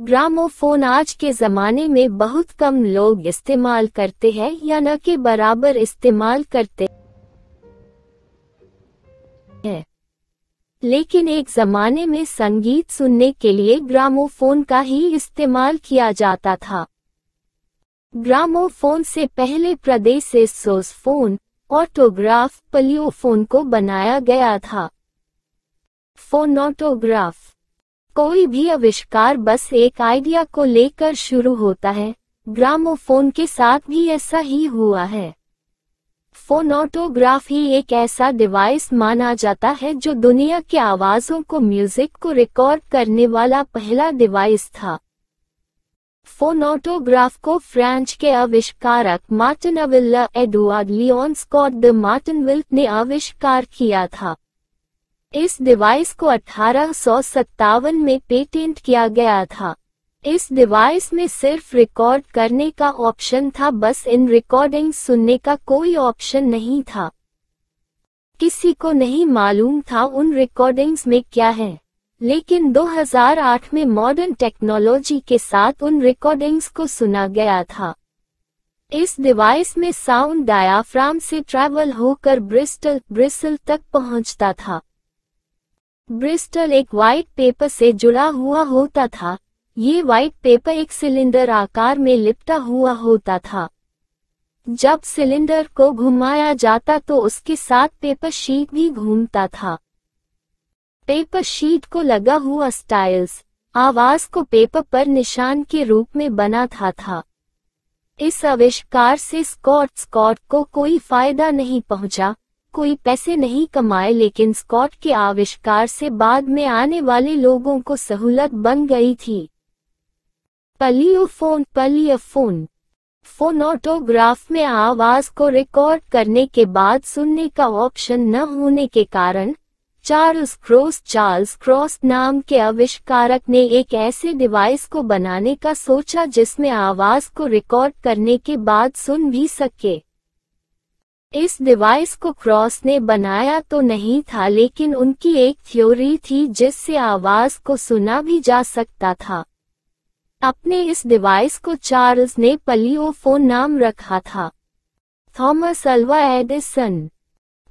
gramophone आज के ज़माने में बहुत कम लोग इस्तेमाल करते हैं या न के बराबर इस्तेमाल करते हैं लेकिन एक ज़माने में संगीत सुनने के लिए ग्रामोफोन का ही इस्तेमाल किया जाता था ग्रामोफोन से पहले प्रदेश से सोसफोन ऑटोग्राफ पलियोफोन को बनाया गया था फोनोटोग्राफ कोई भी आविष्कार बस एक आइडिया को लेकर शुरू होता है ग्रामोफोन के साथ भी ऐसा ही हुआ है फोनोटोग्राफ ही एक ऐसा डिवाइस माना जाता है जो दुनिया के आवाजों को म्यूजिक को रिकॉर्ड करने वाला पहला डिवाइस था फोनोटोग्राफ को फ्रांच के आविष्कारक Martinville Edouard Leon Scott de Martinville ने आविष्कार किया था इस डिवाइस को अठारह में पेटेंट किया गया था इस डिवाइस में सिर्फ रिकॉर्ड करने का ऑप्शन था बस इन रिकॉर्डिंग सुनने का कोई ऑप्शन नहीं था किसी को नहीं मालूम था उन रिकॉर्डिंग्स में क्या है लेकिन 2008 में मॉडर्न टेक्नोलॉजी के साथ उन रिकॉर्डिंग्स को सुना गया था इस डिवाइस में साउंड डायाफ्राम से ट्रैवल होकर ब्रिस्टल ब्रिसल तक पहुंचता था ब्रिस्टल एक व्हाइट पेपर से जुड़ा हुआ होता था ये व्हाइट पेपर एक सिलेंडर आकार में लिपटा हुआ होता था जब सिलेंडर को घुमाया जाता तो उसके साथ पेपर शीट भी घूमता था पेपर शीट को लगा हुआ स्टाइल्स आवाज को पेपर पर निशान के रूप में बना था था इस आविष्कार से स्कॉट स्कॉट को कोई फायदा नहीं पहुंचा कोई पैसे नहीं कमाए लेकिन स्कॉट के आविष्कार से बाद में आने वाले लोगों को सहूलत बन गई थी पलियोफोन पलियोफोन फोनोटोग्राफ में आवाज को रिकॉर्ड करने के बाद सुनने का ऑप्शन न होने के कारण चार्ल्स क्रॉस चार्ल्स क्रॉस नाम के आविष्कारक ने एक ऐसे डिवाइस को बनाने का सोचा जिसमें आवाज को रिकॉर्ड करने के बाद सुन भी सके इस डिवाइस को क्रॉस ने बनाया तो नहीं था लेकिन उनकी एक थ्योरी थी जिससे आवाज को सुना भी जा सकता था अपने इस डिवाइस को चार्ल्स ने पलियोफोन नाम रखा था थॉमस अल्वा एडिसन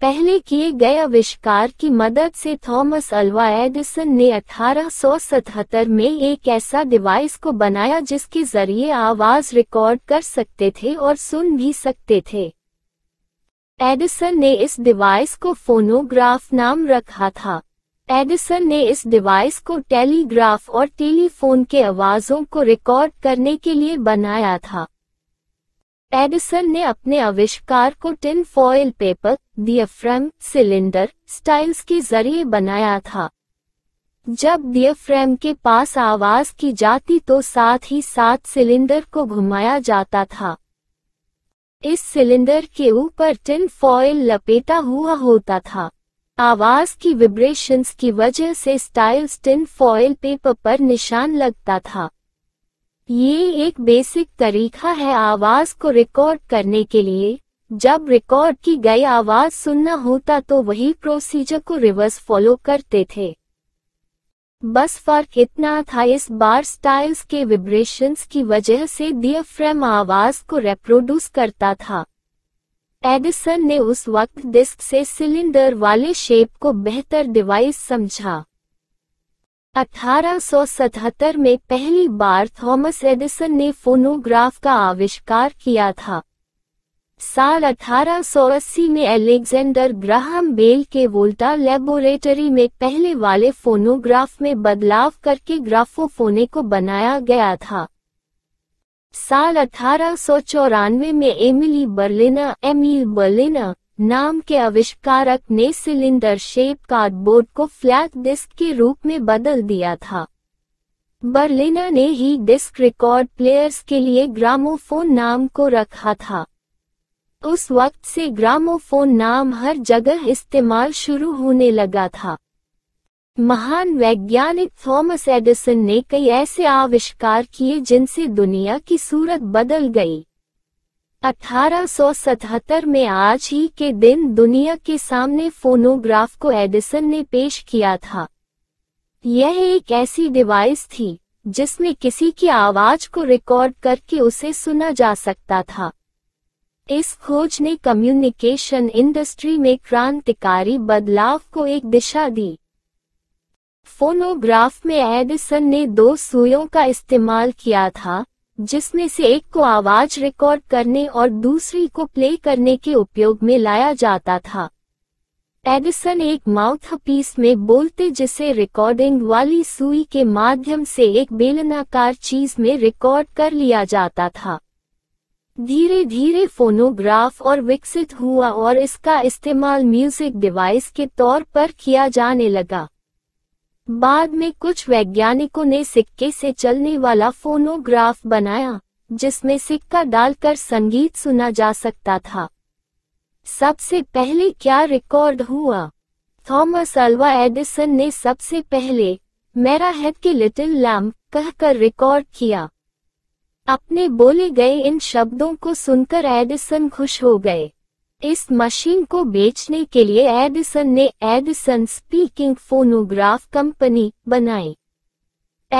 पहले किए गए आविष्कार की मदद से थॉमस अल्वा एडिसन ने 1877 में एक ऐसा डिवाइस को बनाया जिसके जरिए आवाज रिकॉर्ड कर सकते थे और सुन भी सकते थे एडिसन ने इस डिवाइस को फोनोग्राफ नाम रखा था एडिसन ने इस डिवाइस को टेलीग्राफ और टेलीफोन के आवाजों को रिकॉर्ड करने के लिए बनाया था एडिसन ने अपने आविष्कार को tin foil paper diaphragm cylinder styles के जरिए बनाया था जब दियफ्रेम के पास आवाज की जाती तो साथ ही साथ सिलेंडर को घुमाया जाता था इस सिलेंडर के ऊपर टिन फॉयल लपेटा हुआ होता था आवाज की विब्रेशंस की वजह से स्टाइल्स टिन फॉयल पेपर पर निशान लगता था ये एक बेसिक तरीका है आवाज को रिकॉर्ड करने के लिए जब रिकॉर्ड की गई आवाज सुनना होता तो वही प्रोसीजर को रिवर्स फॉलो करते थे बस फर्क इतना था इस बार स्टाइल्स के वाइब्रेशंस की वजह से डियफ्रेम आवाज को रेप्रोड्यूस करता था एडिसन ने उस वक्त डिस्क से सिलेंडर वाले शेप को बेहतर डिवाइस समझा 1877 में पहली बार थॉमस एडिसन ने फोनोग्राफ का आविष्कार किया था साल 1880 में एलेक्जेंडर ग्राहम बेल के वोल्टा लेबोरेटरी में पहले वाले फोनोग्राफ में बदलाव करके ग्राफोफोने को बनाया गया था साल अठारह में एमिली बर्लिना एमिल बर्लिना नाम के आविष्कारक ने सिलेंडर शेप कार्डबोर्ड को फ्लैट डिस्क के रूप में बदल दिया था बर्लिना ने ही डिस्क रिकॉर्ड प्लेयर्स के लिए ग्रामोफोन नाम को रखा था उस वक्त से ग्रामोफोन नाम हर जगह इस्तेमाल शुरू होने लगा था महान वैज्ञानिक थॉमस एडिसन ने कई ऐसे आविष्कार किए जिनसे दुनिया की सूरत बदल गई 1877 में आज ही के दिन दुनिया के सामने फोनोग्राफ को एडिसन ने पेश किया था यह एक ऐसी डिवाइस थी जिसमें किसी की आवाज को रिकॉर्ड करके उसे सुना जा सकता था इस खोज ने कम्युनिकेशन इंडस्ट्री में क्रांतिकारी बदलाव को एक दिशा दी फोनोग्राफ में एडिसन ने दो सुइयों का इस्तेमाल किया था जिसमें से एक को आवाज रिकॉर्ड करने और दूसरी को प्ले करने के उपयोग में लाया जाता था एडिसन एक माउथ पीस में बोलते जिसे रिकॉर्डिंग वाली सुई के माध्यम से एक बेलनाकार चीज में रिकॉर्ड कर लिया जाता था धीरे धीरे फोनोग्राफ और विकसित हुआ और इसका इस्तेमाल म्यूजिक डिवाइस के तौर पर किया जाने लगा बाद में कुछ वैज्ञानिकों ने सिक्के से चलने वाला फोनोग्राफ बनाया जिसमें सिक्का डालकर संगीत सुना जा सकता था सबसे पहले क्या रिकॉर्ड हुआ थॉमस अल्वा एडिसन ने सबसे पहले मेरा हेड के लिटिल लैम्प कहकर रिकॉर्ड किया अपने बोले गए इन शब्दों को सुनकर एडिसन खुश हो गए इस मशीन को बेचने के लिए एडिसन ने एडिसन स्पीकिंग फोनोग्राफ कंपनी बनाई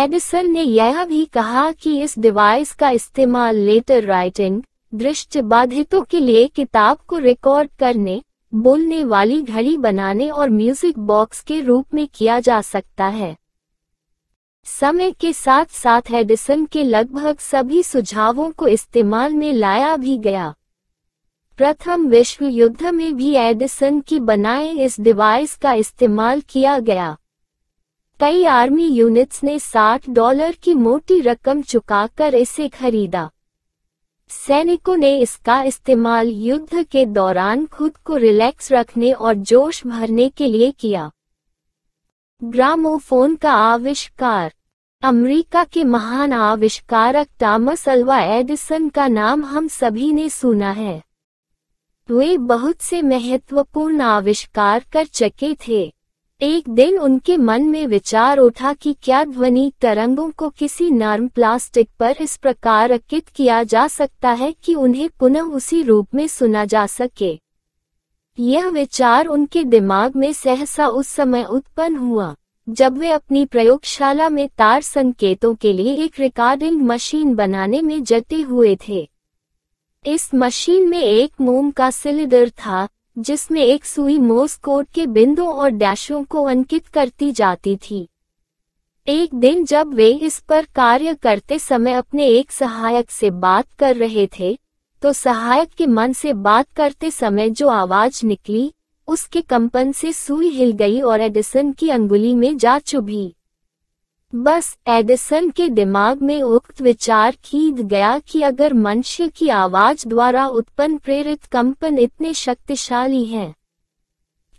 एडिसन ने यह भी कहा कि इस डिवाइस का इस्तेमाल लेटर राइटिंग दृष्टि बाधितों के लिए किताब को रिकॉर्ड करने बोलने वाली घड़ी बनाने और म्यूजिक बॉक्स के रूप में किया जा सकता है समय के साथ साथ एडिसन के लगभग सभी सुझावों को इस्तेमाल में लाया भी गया प्रथम विश्व युद्ध में भी एडिसन की बनाए इस डिवाइस का इस्तेमाल किया गया कई आर्मी यूनिट्स ने 60 डॉलर की मोटी रकम चुकाकर इसे खरीदा सैनिकों ने इसका इस्तेमाल युद्ध के दौरान खुद को रिलैक्स रखने और जोश भरने के लिए किया ग्रामोफोन का आविष्कार अमेरिका के महान आविष्कारक टॉमस अल्वा एडिसन का नाम हम सभी ने सुना है वे बहुत से महत्वपूर्ण आविष्कार कर चके थे एक दिन उनके मन में विचार उठा कि क्या ध्वनि तरंगों को किसी नर्म प्लास्टिक पर इस प्रकार अंकित किया जा सकता है कि उन्हें पुनः उसी रूप में सुना जा सके यह विचार उनके दिमाग में सहसा उस समय उत्पन्न हुआ जब वे अपनी प्रयोगशाला में तार संकेतों के लिए एक रिकॉर्डिंग मशीन बनाने में जटे हुए थे इस मशीन में एक मोम का सिलेंडर था जिसमें एक सुई मोस कोड के बिंदु और डैशों को अंकित करती जाती थी एक दिन जब वे इस पर कार्य करते समय अपने एक सहायक से बात कर रहे थे तो सहायक के मन से बात करते समय जो आवाज निकली उसके कंपन से सुई हिल गई और एडिसन की अंगुली में जा चुभी बस एडिसन के दिमाग में उक्त विचार खींच गया कि अगर मनुष्य की आवाज द्वारा उत्पन्न प्रेरित कंपन इतने शक्तिशाली हैं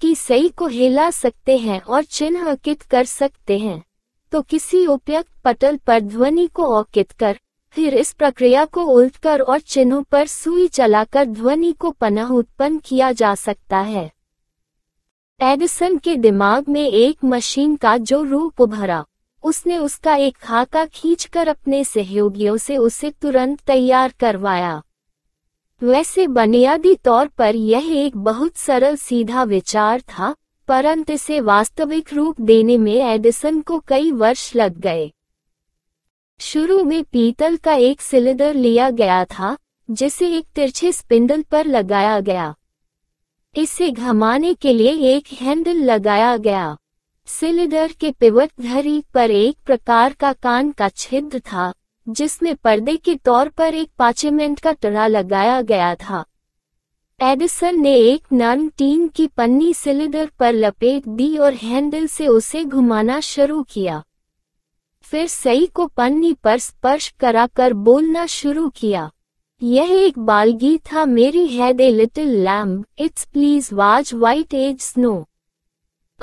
कि सही को हिला सकते हैं और चिन्ह अंकित कर सकते हैं तो किसी उपयुक्त पटल पर ध्वनि को औकित कर फिर इस प्रक्रिया को उल्टकर और चिन्हों पर सुई चलाकर ध्वनि को पुनः उत्पन्न किया जा सकता है एडिसन के दिमाग में एक मशीन का जो रूप उभरा उसने उसका एक खाका खींचकर अपने सहयोगियों से उसे तुरंत तैयार करवाया वैसे बुनियादी तौर पर यह एक बहुत सरल सीधा विचार था परंतु इसे वास्तविक रूप देने में एडिसन को कई वर्ष लग गए शुरू में पीतल का एक सिलेंडर लिया गया था जिसे एक तिरछे स्पिंडल पर लगाया गया इसे घमाने के लिए एक हैंडल लगाया गया सिलेंडर के पिवट धरी पर एक प्रकार का कान का छिद्र था जिसमें पर्दे के तौर पर एक पाचेमेंट का टड़ा लगाया गया था एडिसन ने एक नन टीन की पन्नी सिलेंडर पर लपेट दी और हैंडल से उसे घुमाना शुरू किया फिर सई को पन्नी पर स्पर्श कराकर बोलना शुरू किया यह एक बालगी था मेरी है दे little lamb its fleece was white as snow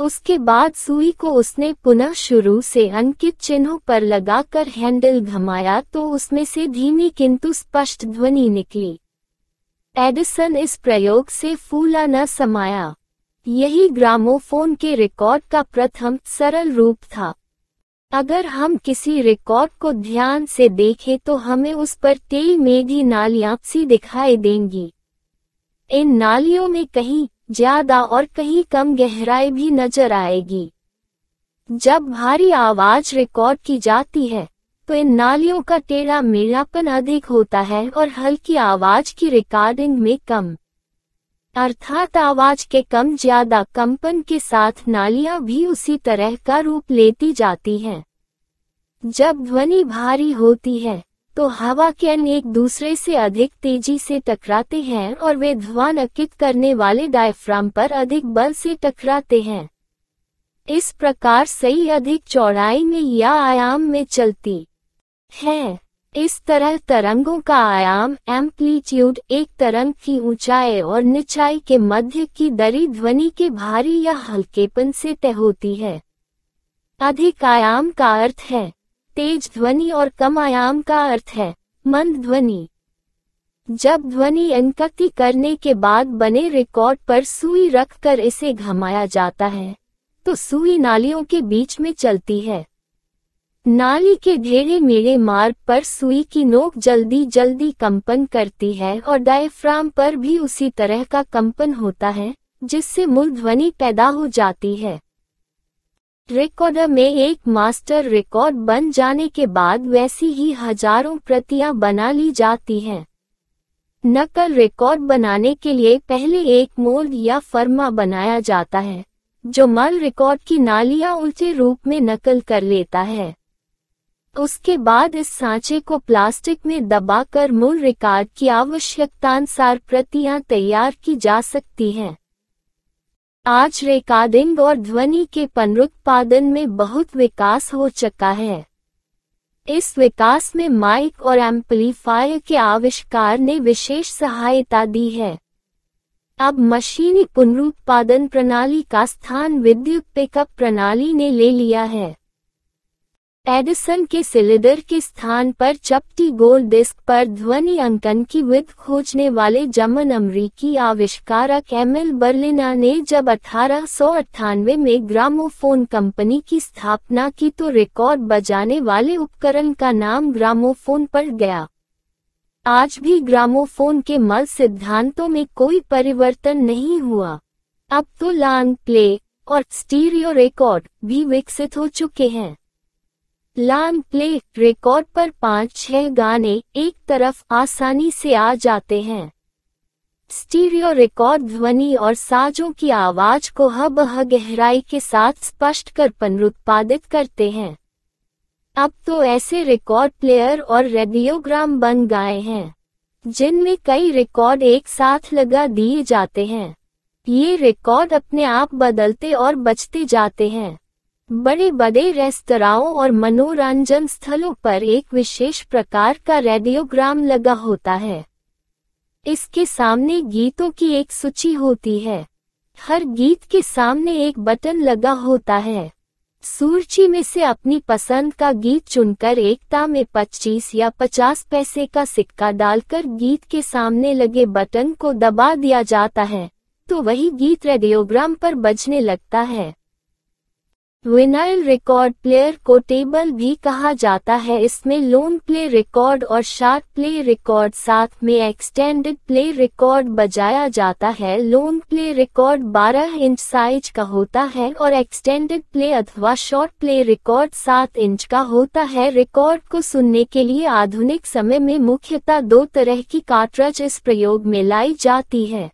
उसके बाद सुई को उसने पुनः शुरू से अंकित चिन्हों पर लगाकर हैंडल घमाया तो उसमें से धीमी किंतु स्पष्ट ध्वनि निकली एडिसन इस प्रयोग से फूला न समाया यही ग्रामोफोन के रिकॉर्ड का प्रथम सरल रूप था अगर हम किसी रिकॉर्ड को ध्यान से देखें तो हमें उस पर तेई मेघी नालियां सी दिखाई देंगी इन नालियों में कहीं ज्यादा और कहीं कम गहराई भी नजर आएगी जब भारी आवाज रिकॉर्ड की जाती है तो इन नालियों का टेढ़ा मेलापन अधिक होता है और हल्की आवाज की रिकॉर्डिंग में कम अर्थात आवाज के कम ज्यादा कंपन के साथ नालियां भी उसी तरह का रूप लेती जाती हैं जब ध्वनि भारी होती है तो हवा के अन्य एक दूसरे से अधिक तेजी से टकराते हैं और वे ध्वन अकित करने वाले डायफ्राम पर अधिक बल से टकराते हैं इस प्रकार सही अधिक चौड़ाई में या आयाम में चलती है इस तरह तरंगों का आयाम एम्पलीट्यूड एक तरंग की ऊंचाई और निचाई के मध्य की दरी ध्वनि के भारी या हल्केपन से तय होती है अधिक आयाम का अर्थ है तेज ध्वनि और कम आयाम का अर्थ है मंद ध्वनि जब ध्वनि अंकति करने के बाद बने रिकॉर्ड पर सुई रखकर इसे घमाया जाता है तो सुई नालियों के बीच में चलती है नाली के घेरे मेरे मार्ग पर सुई की नोक जल्दी जल्दी कंपन करती है और डायफ्राम पर भी उसी तरह का कंपन होता है जिससे मूल ध्वनि पैदा हो जाती है रिकॉर्डर में एक मास्टर रिकॉर्ड बन जाने के बाद वैसी ही हजारों प्रतियां बना ली जाती हैं नकल रिकॉर्ड बनाने के लिए पहले एक मोल्ड या फर्मा बनाया जाता है जो मल रिकॉर्ड की नालियां उल्टे रूप में नकल कर लेता है उसके बाद इस सांचे को प्लास्टिक में दबाकर मूल रिकॉर्ड की आवश्यकतानुसार प्रतियां तैयार की जा सकती हैं आज रिकॉर्डिंग और ध्वनि के पुनरुत्पादन में बहुत विकास हो चुका है इस विकास में माइक और एम्पलीफायर के आविष्कार ने विशेष सहायता दी है अब मशीनी पुनरुत्पादन प्रणाली का स्थान विद्युत पिकअप प्रणाली ने ले लिया है एडिसन के सिलेडर के स्थान पर चपटी गोल डिस्क पर ध्वनि अंकन की विद खोजने वाले जर्मन अमरीकी आविष्कारक एमिल बर्लिना ने जब अठारह सौ में ग्रामोफोन कंपनी की स्थापना की तो रिकॉर्ड बजाने वाले उपकरण का नाम ग्रामोफोन पर गया आज भी ग्रामोफोन के मल सिद्धांतों में कोई परिवर्तन नहीं हुआ अब तो लॉन्ग प्ले और स्टीरियो रिकॉर्ड भी विकसित हो चुके हैं लान प्ले रिकॉर्ड पर पांच छह गाने एक तरफ आसानी से आ जाते हैं स्टीरियो रिकॉर्ड ध्वनि और साजों की आवाज को हब गहराई के साथ स्पष्ट कर पुनरुत्पादित करते हैं अब तो ऐसे रिकॉर्ड प्लेयर और रेडियोग्राम बन गए हैं जिनमें कई रिकॉर्ड एक साथ लगा दिए जाते हैं ये रिकॉर्ड अपने आप बदलते और बचते जाते हैं बड़े बड़े रेस्तराओं और मनोरंजन स्थलों पर एक विशेष प्रकार का रेडियोग्राम लगा होता है इसके सामने गीतों की एक सूची होती है हर गीत के सामने एक बटन लगा होता है सूची में से अपनी पसंद का गीत चुनकर एकता में 25 या 50 पैसे का सिक्का डालकर गीत के सामने लगे बटन को दबा दिया जाता है तो वही गीत रेडियोग्राम पर बजने लगता है विनाइल रिकॉर्ड प्लेयर को टेबल भी कहा जाता है इसमें लोन प्ले रिकॉर्ड और शार्ट प्ले रिकॉर्ड साथ में एक्सटेंडेड प्ले रिकॉर्ड बजाया जाता है long play record 12 inch size का होता है और एक्सटेंडेड प्ले अथवा शॉर्ट प्ले रिकॉर्ड 7 इंच का होता है रिकॉर्ड को सुनने के लिए आधुनिक समय में मुख्यतः दो तरह की काटरच इस प्रयोग में लाई जाती है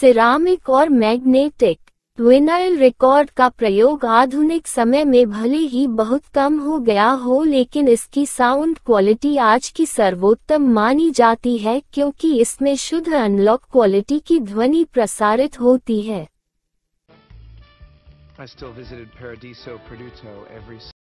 सिरामिक और मैग्नेटिक विनाइल रिकॉर्ड का प्रयोग आधुनिक समय में भले ही बहुत कम हो गया हो लेकिन इसकी साउंड क्वालिटी आज की सर्वोत्तम मानी जाती है क्योंकि इसमें शुद्ध अनलॉक क्वालिटी की ध्वनि प्रसारित होती है